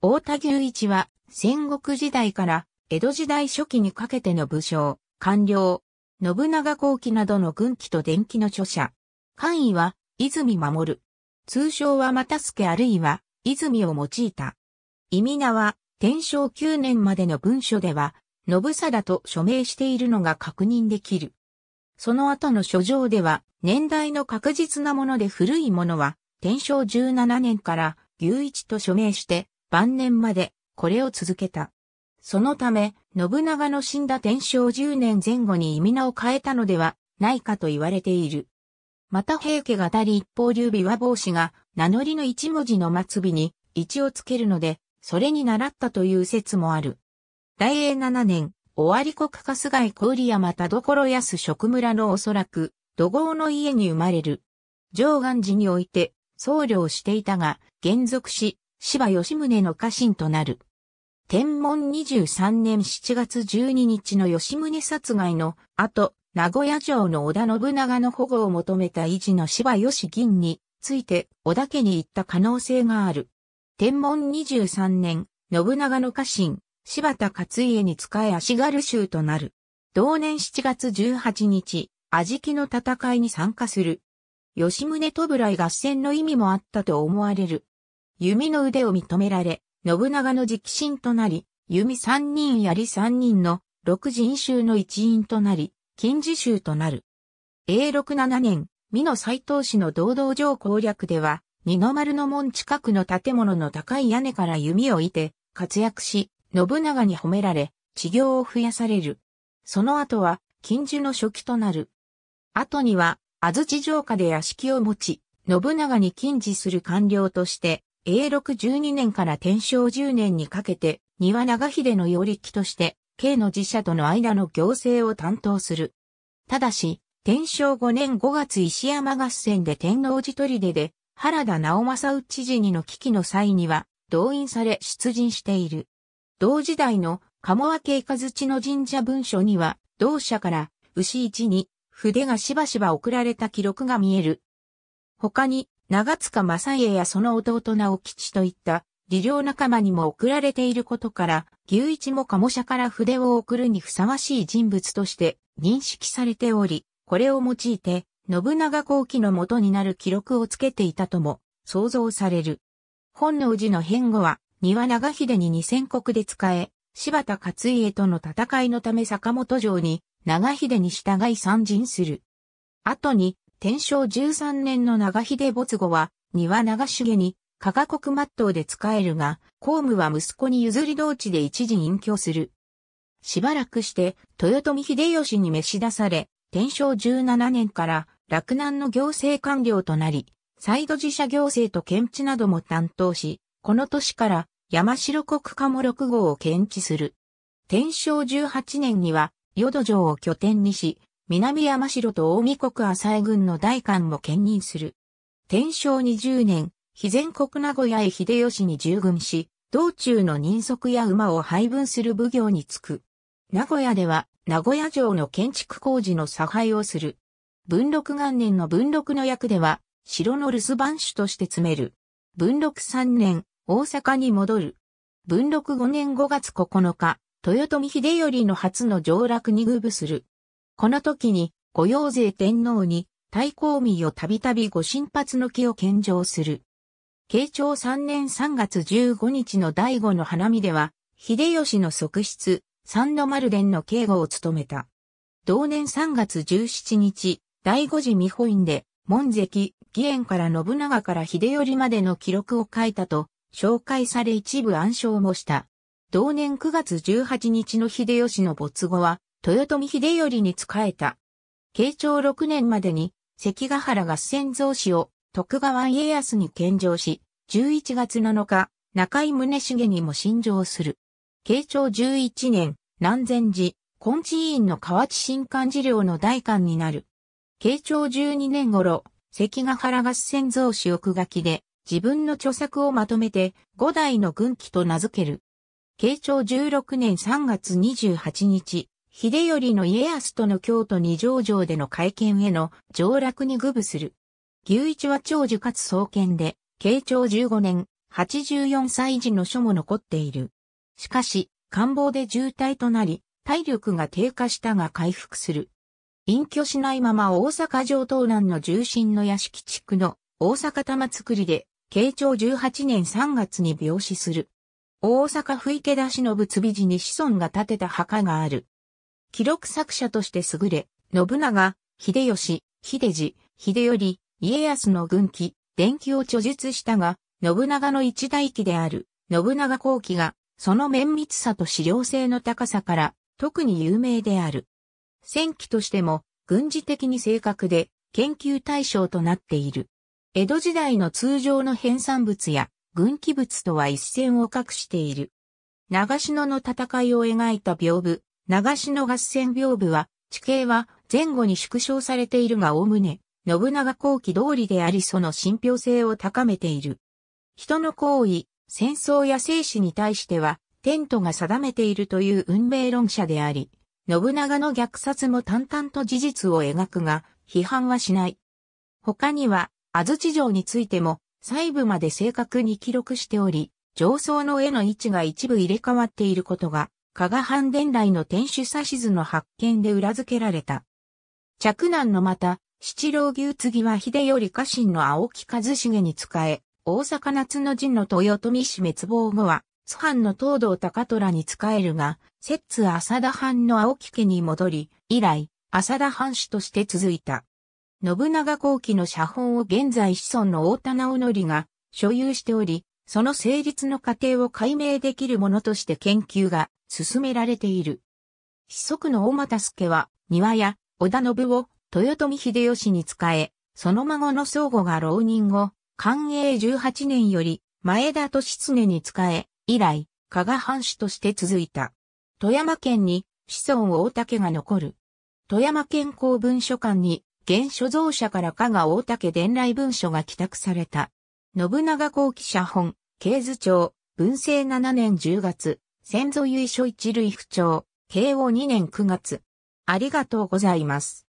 大田牛一は戦国時代から江戸時代初期にかけての武将、官僚、信長後期などの軍記と伝記の著者。官位は泉守。通称は又助あるいは泉を用いた。意味名は天正9年までの文書では、信貞と署名しているのが確認できる。その後の書状では、年代の確実なもので古いものは、天正17年から牛一と署名して、晩年までこれを続けた。そのため、信長の死んだ天正10年前後に意味名を変えたのではないかと言われている。また平家がたり一方流琵和帽子が名乗りの一文字の末尾に一をつけるので、それに習ったという説もある。大英七年、尾張国春日井小売山田所安職村のおそらく、土豪の家に生まれる。上岸寺において、僧侶をしていたが、現属し、芝吉宗の家臣となる。天文23年7月12日の吉宗殺害の後、名古屋城の織田信長の保護を求めた維持の芝吉銀について織田家に行った可能性がある。天文23年、信長の家臣、柴田勝家に仕え足軽衆となる。同年7月18日、安食の戦いに参加する。吉宗とぶらい合戦の意味もあったと思われる。弓の腕を認められ、信長の直臣となり、弓三人槍三人の六人衆の一員となり、近似衆となる。永禄7年、美濃斎藤氏の堂々城攻略では、二の丸の門近くの建物の高い屋根から弓を射て、活躍し、信長に褒められ、治療を増やされる。その後は、近似の初期となる。後には、安土城下で屋敷を持ち、信長に近似する官僚として、永禄12年から天正10年にかけて、庭長秀のり木として、慶の寺社との間の行政を担当する。ただし、天正5年5月石山合戦で天王寺砦で、原田直政知事にの危機の際には、動員され出陣している。同時代の鴨明和土の神社文書には、同社から牛一に筆がしばしば送られた記録が見える。他に、長塚正家やその弟直吉といった、事領仲間にも送られていることから、牛一も鴨社から筆を送るにふさわしい人物として認識されており、これを用いて、信長公記の元になる記録をつけていたとも、想像される。本能寺の変後は、庭長秀に二千国で使え、柴田勝家との戦いのため坂本城に、長秀に従い参陣する。後に、天正13年の長秀没後は、庭長重に、加賀国末党で仕えるが、公務は息子に譲り同地で一時隠居する。しばらくして、豊臣秀吉に召し出され、天正17年から、洛南の行政官僚となり、再度自社行政と検知なども担当し、この年から山城国家も6号を検知する。天正18年には、淀城を拠点にし、南山城と大見国浅井軍の代官も兼任する。天正20年、非全国名古屋へ秀吉に従軍し、道中の人足や馬を配分する奉行に就く。名古屋では、名古屋城の建築工事の差配をする。文禄元年の文禄の役では、城の留守番主として詰める。文禄3年、大阪に戻る。文禄5年5月9日、豊臣秀頼の初の上洛に具部する。この時に、御用税天皇に、太公民をたびたびご神髪の木を献上する。慶長3年3月15日の第五の花見では、秀吉の側室、三の丸殿の警護を務めた。同年3月17日、第五次見本院で、門跡、義援から信長から秀頼までの記録を書いたと、紹介され一部暗唱もした。同年9月18日の秀吉の没後は、豊臣秀頼に仕えた。慶長6年までに、関ヶ原合戦増資を徳川家康に献上し、11月7日、中井宗茂にも新上する。慶長11年、南禅寺、根治院の河内新館事療の大官になる。慶長12年頃、関ヶ原合戦増資奥書きで、自分の著作をまとめて、五代の軍記と名付ける。慶長16年3月28日、秀頼の家康との京都二条城での会見への上落に愚部する。牛一は長寿かつ創建で、慶長15年、84歳児の書も残っている。しかし、官房で渋滞となり、体力が低下したが回復する。隠居しないまま大阪城東南の重心の屋敷地区の大阪玉造りで、慶長18年3月に病死する。大阪府池田市の仏美寺に子孫が建てた墓がある。記録作者として優れ、信長、秀吉、秀治、秀頼、家康の軍記、伝記を著述したが、信長の一大記である、信長後期が、その綿密さと資料性の高さから、特に有名である。戦記としても、軍事的に正確で、研究対象となっている。江戸時代の通常の編纂物や、軍記物とは一線を画している。長篠の戦いを描いた屏風、長篠合戦屏風は、地形は前後に縮小されているが概ね、信長後期通りでありその信憑性を高めている。人の行為、戦争や生死に対しては、テントが定めているという運命論者であり、信長の虐殺も淡々と事実を描くが、批判はしない。他には、安土城についても、細部まで正確に記録しており、上層の絵の位置が一部入れ替わっていることが加賀藩伝来の天守指図の発見で裏付けられた。着難のまた、七郎牛継は秀頼家臣の青木一重に仕え、大阪夏の陣の豊臣氏滅亡後は、津藩の東道高虎に仕えるが、摂津浅田藩の青木家に戻り、以来、浅田藩主として続いた。信長後期の写本を現在子孫の大田直則が所有しており、その成立の過程を解明できるものとして研究が進められている。子息の大又助は、庭や織田信を豊臣秀吉に仕え、その孫の相互が浪人後、寛永18年より前田利常に仕え、以来、加賀藩主として続いた。富山県に子孫大竹が残る。富山県公文書館に、現所蔵者から加賀大竹伝来文書が帰宅された。信長公記者本、経図帳、文政7年10月、先祖優緒一類不調、慶応2年9月。ありがとうございます。